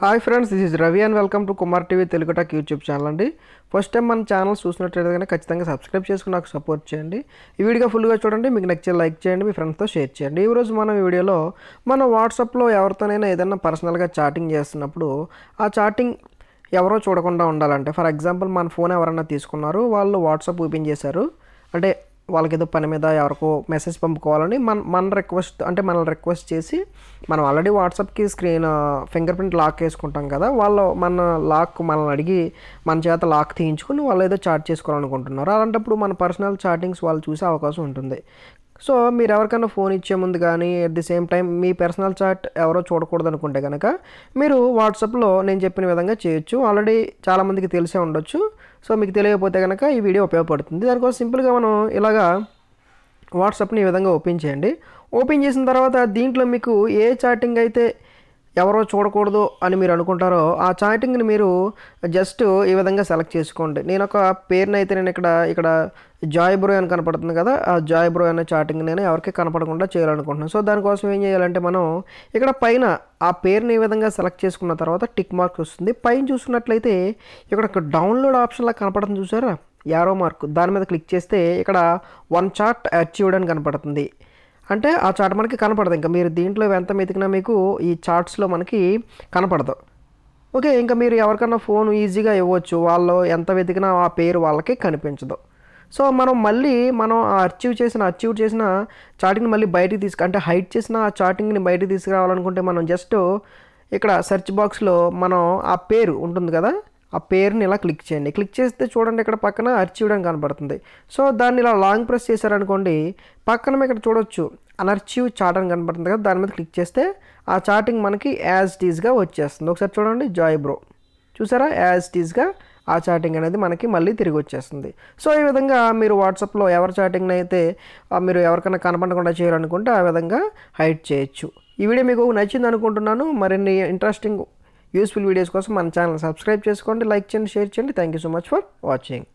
hi friends this is Ravi and welcome to Kumar TV Telugu talk YouTube channel అండి first time మన channel చూసినట్లయితే కానీ ఖచ్చితంగా సబ్స్క్రైబ్ చేసుకుని నాకు సపోర్ట్ చేయండి ఈ వీడియో ఫుల్గా చూడండి మీకు నచ్చే లైక్ చేయండి మీ ఫ్రెండ్స్తో షేర్ చేయండి ఈరోజు మనం ఈ వీడియోలో మనం వాట్సాప్లో ఎవరితోనైనా ఏదైనా పర్సనల్గా చాటింగ్ చేస్తున్నప్పుడు ఆ చాటింగ్ ఎవరో చూడకుండా ఉండాలంటే ఫర్ ఎగ్జాంపుల్ మన ఫోన్ ఎవరైనా తీసుకున్నారు వాళ్ళు వాట్సాప్ ఓపెన్ చేశారు అంటే వాళ్ళకేదో పని మీద ఎవరికో మెసేజ్ పంపుకోవాలని మన మన రిక్వెస్ట్ అంటే మనల్ని రిక్వెస్ట్ చేసి మనం ఆల్రెడీ వాట్సాప్కి స్క్రీన్ ఫింగర్ ప్రింట్ లాక్ వేసుకుంటాం కదా వాళ్ళు మన లాక్ మనల్ని అడిగి మన చేత లాక్ తీయించుకుని వాళ్ళు ఏదో చాట్ చేసుకోవాలనుకుంటున్నారు అలాంటప్పుడు మన పర్సనల్ చాటింగ్స్ వాళ్ళు చూసే అవకాశం ఉంటుంది సో మీరు ఎవరికైనా ఫోన్ ఇచ్చే ముందు కానీ అట్ ది సేమ్ టైం మీ పర్సనల్ చాట్ ఎవరో చూడకూడదు అనుకుంటే కనుక మీరు వాట్సాప్లో నేను చెప్పిన విధంగా చేయొచ్చు ఆల్రెడీ చాలామందికి తెలిసే ఉండొచ్చు సో మీకు తెలియకపోతే కనుక ఈ వీడియో ఉపయోగపడుతుంది దానికోసం సింపుల్గా మనం ఇలాగా వాట్సాప్ని ఈ విధంగా ఓపెన్ చేయండి ఓపెన్ చేసిన తర్వాత దీంట్లో మీకు ఏ చాటింగ్ అయితే ఎవరో చూడకూడదు అని మీరు అనుకుంటారో ఆ చాటింగ్ని మీరు జస్ట్ ఈ విధంగా సెలెక్ట్ చేసుకోండి నేను ఒక పేరుని అయితే నేను ఇక్కడ ఇక్కడ జాయ్ బ్రో అని కనపడుతుంది కదా ఆ జాయ్ బ్రో అనే చాటింగ్ నేను ఎవరికి కనపడకుండా చేయాలనుకుంటున్నాను సో దానికోసం ఏం చేయాలంటే మనం ఇక్కడ పైన ఆ పేరుని ఈ విధంగా సెలెక్ట్ చేసుకున్న తర్వాత టిక్ మార్క్ వస్తుంది పైన చూసుకున్నట్లయితే ఇక్కడ డౌన్లోడ్ ఆప్షన్లా కనపడుతుంది చూసారా యారో మార్క్ దాని మీద క్లిక్ చేస్తే ఇక్కడ వన్ చార్ట్ అచీవ్డ్ అని కనపడుతుంది అంటే ఆ చార్ట్ మనకి కనపడదు ఇంకా మీరు దీంట్లో ఎంత మెతికినా మీకు ఈ చార్ట్స్లో మనకి కనపడదు ఓకే ఇంకా మీరు ఎవరికన్నా ఫోన్ ఈజీగా ఇవ్వచ్చు వాళ్ళు ఎంత వెతికినా ఆ పేరు వాళ్ళకి కనిపించదు సో మనం మళ్ళీ మనం ఆ అచీవ్ చేసిన అచీవ్ చేసిన చార్టింగ్ని మళ్ళీ బయటికి తీసుకు అంటే హైట్ చేసిన ఆ చార్టింగ్ని బయటికి తీసుకురావాలనుకుంటే మనం జస్ట్ ఇక్కడ సెర్చ్ బాక్స్లో మనం ఆ పేరు ఉంటుంది కదా ఆ పేరుని ఇలా క్లిక్ చేయండి క్లిక్ చేస్తే చూడండి ఇక్కడ పక్కన అర్చీవ్డ్ అని కనబడుతుంది సో దాన్ని ఇలా లాంగ్ ప్రెస్ చేశారనుకోండి పక్కన ఇక్కడ చూడొచ్చు అనర్చీవ్ చార్ట్ అని కనబడుతుంది కదా దాని మీద క్లిక్ చేస్తే ఆ చార్టింగ్ మనకి యాజ్ టీజ్గా వచ్చేస్తుంది ఒకసారి చూడండి జాయ్ బ్రో చూసారా యాజ్ టీజ్గా ఆ చాటింగ్ అనేది మనకి మళ్ళీ తిరిగి వచ్చేస్తుంది సో ఈ విధంగా మీరు వాట్సాప్లో ఎవరి చాటింగ్ని అయితే మీరు ఎవరికైనా కనపడకుండా చేయాలనుకుంటే ఆ విధంగా హైట్ చేయొచ్చు ఈ వీడియో మీకు నచ్చింది అనుకుంటున్నాను మరిన్ని ఇంట్రెస్టింగ్ యూస్ఫుల్ వీడియోస్ కోసం మన ఛానల్ సబ్స్క్రైబ్ చేసుకోండి లైక్ చేయండి షేర్ చేయండి thank you so much for watching